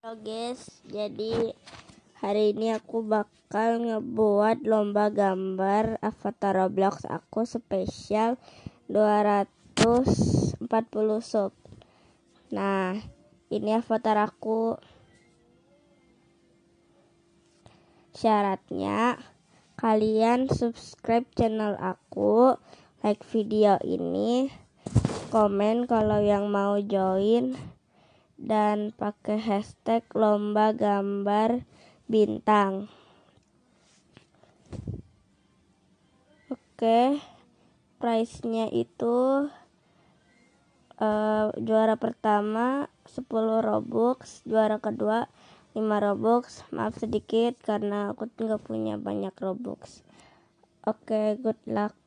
Halo guys, jadi hari ini aku bakal ngebuat lomba gambar avatar Roblox aku spesial 240 sub. Nah, ini avatar aku. Syaratnya kalian subscribe channel aku, like video ini, komen kalau yang mau join dan pakai hashtag lomba gambar bintang. Oke, price-nya itu uh, juara pertama 10 Robux, juara kedua 5 Robux. Maaf sedikit karena aku nggak punya banyak Robux. Oke, good luck.